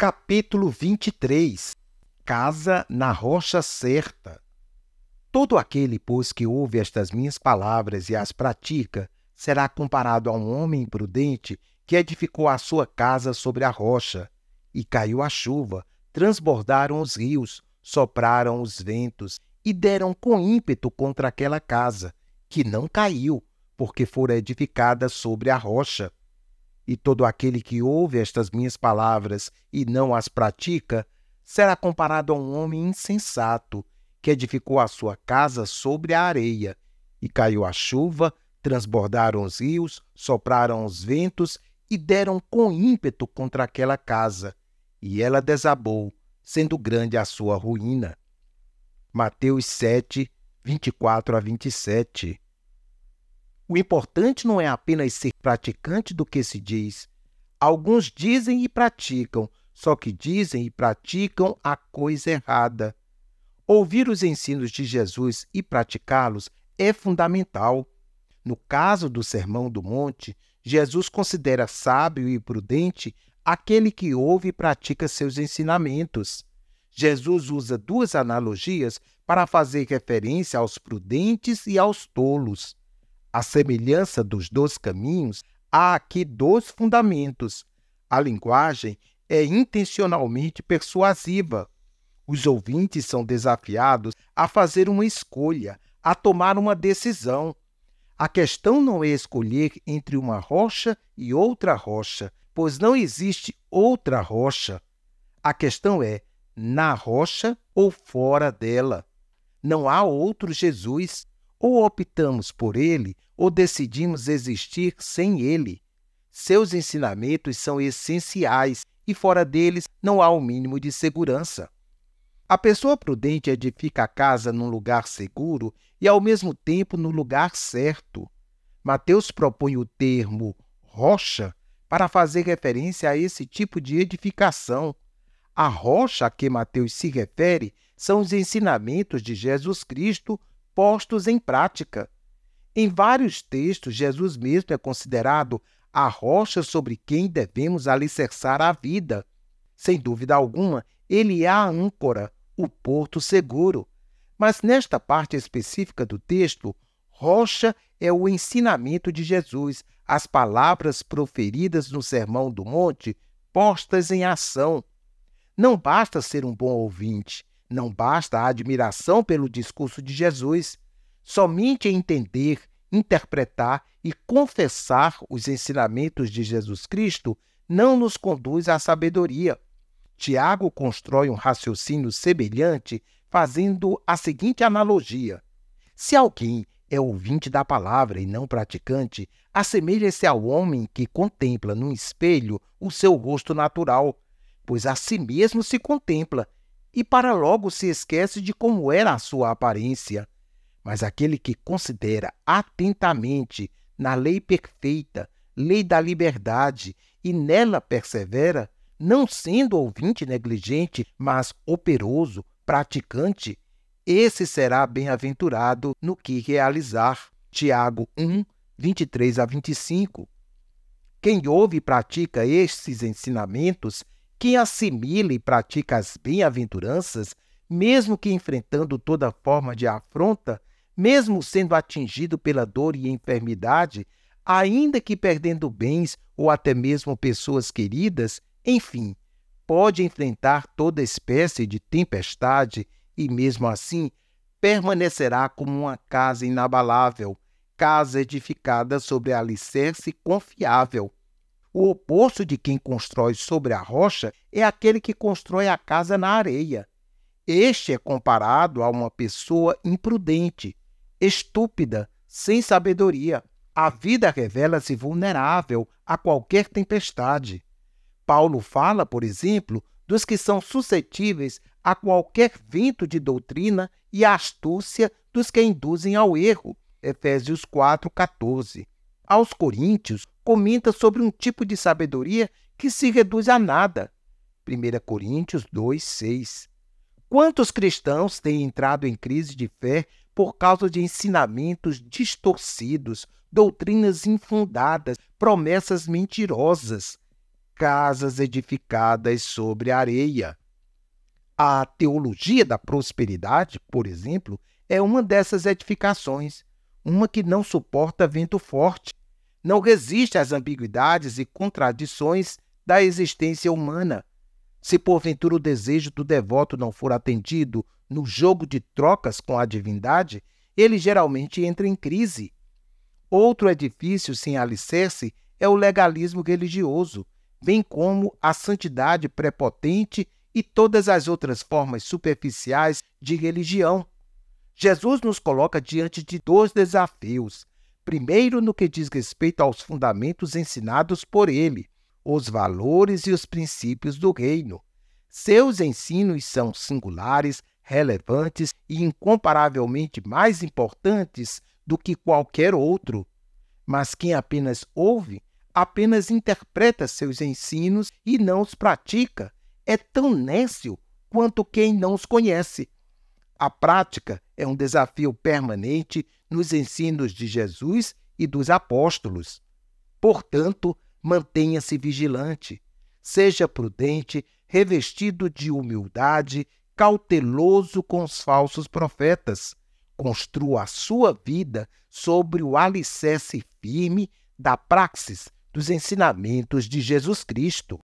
Capítulo 23 Casa na rocha certa. Todo aquele, pois, que ouve estas minhas palavras e as pratica, será comparado a um homem prudente que edificou a sua casa sobre a rocha. E caiu a chuva, transbordaram os rios, sopraram os ventos e deram com ímpeto contra aquela casa, que não caiu, porque fora edificada sobre a rocha. E todo aquele que ouve estas minhas palavras e não as pratica será comparado a um homem insensato que edificou a sua casa sobre a areia. E caiu a chuva, transbordaram os rios, sopraram os ventos e deram com ímpeto contra aquela casa. E ela desabou, sendo grande a sua ruína. Mateus 7, 24 a 27 o importante não é apenas ser praticante do que se diz. Alguns dizem e praticam, só que dizem e praticam a coisa errada. Ouvir os ensinos de Jesus e praticá-los é fundamental. No caso do Sermão do Monte, Jesus considera sábio e prudente aquele que ouve e pratica seus ensinamentos. Jesus usa duas analogias para fazer referência aos prudentes e aos tolos. A semelhança dos dois caminhos, há aqui dois fundamentos. A linguagem é intencionalmente persuasiva. Os ouvintes são desafiados a fazer uma escolha, a tomar uma decisão. A questão não é escolher entre uma rocha e outra rocha, pois não existe outra rocha. A questão é na rocha ou fora dela. Não há outro Jesus. Ou optamos por ele, ou decidimos existir sem ele. Seus ensinamentos são essenciais e fora deles não há o mínimo de segurança. A pessoa prudente edifica a casa num lugar seguro e, ao mesmo tempo, no lugar certo. Mateus propõe o termo rocha para fazer referência a esse tipo de edificação. A rocha a que Mateus se refere são os ensinamentos de Jesus Cristo, postos em prática. Em vários textos, Jesus mesmo é considerado a rocha sobre quem devemos alicerçar a vida. Sem dúvida alguma, ele é a âncora, o porto seguro. Mas nesta parte específica do texto, rocha é o ensinamento de Jesus, as palavras proferidas no Sermão do Monte postas em ação. Não basta ser um bom ouvinte, não basta a admiração pelo discurso de Jesus, somente entender, interpretar e confessar os ensinamentos de Jesus Cristo não nos conduz à sabedoria. Tiago constrói um raciocínio semelhante fazendo a seguinte analogia: se alguém é ouvinte da palavra e não praticante, assemelha-se ao homem que contempla num espelho o seu rosto natural, pois a si mesmo se contempla e para logo se esquece de como era a sua aparência. Mas aquele que considera atentamente na lei perfeita, lei da liberdade, e nela persevera, não sendo ouvinte negligente, mas operoso, praticante, esse será bem-aventurado no que realizar. Tiago 1, 23 a 25. Quem ouve e pratica estes ensinamentos quem assimila e pratica as bem-aventuranças, mesmo que enfrentando toda forma de afronta, mesmo sendo atingido pela dor e enfermidade, ainda que perdendo bens ou até mesmo pessoas queridas, enfim, pode enfrentar toda espécie de tempestade e, mesmo assim, permanecerá como uma casa inabalável, casa edificada sobre alicerce confiável, o oposto de quem constrói sobre a rocha é aquele que constrói a casa na areia. Este é comparado a uma pessoa imprudente, estúpida, sem sabedoria. A vida revela-se vulnerável a qualquer tempestade. Paulo fala, por exemplo, dos que são suscetíveis a qualquer vento de doutrina e a astúcia dos que induzem ao erro. Efésios 4:14. Aos Coríntios, comenta sobre um tipo de sabedoria que se reduz a nada. 1 Coríntios 2:6. Quantos cristãos têm entrado em crise de fé por causa de ensinamentos distorcidos, doutrinas infundadas, promessas mentirosas, casas edificadas sobre areia? A teologia da prosperidade, por exemplo, é uma dessas edificações, uma que não suporta vento forte, não resiste às ambiguidades e contradições da existência humana. Se porventura o desejo do devoto não for atendido no jogo de trocas com a divindade, ele geralmente entra em crise. Outro edifício sem alicerce é o legalismo religioso, bem como a santidade prepotente e todas as outras formas superficiais de religião. Jesus nos coloca diante de dois desafios: primeiro no que diz respeito aos fundamentos ensinados por ele, os valores e os princípios do reino. Seus ensinos são singulares, relevantes e incomparavelmente mais importantes do que qualquer outro. Mas quem apenas ouve, apenas interpreta seus ensinos e não os pratica, é tão nécio quanto quem não os conhece. A prática é um desafio permanente nos ensinos de Jesus e dos apóstolos. Portanto, mantenha-se vigilante. Seja prudente, revestido de humildade, cauteloso com os falsos profetas. Construa a sua vida sobre o alicerce firme da praxis dos ensinamentos de Jesus Cristo.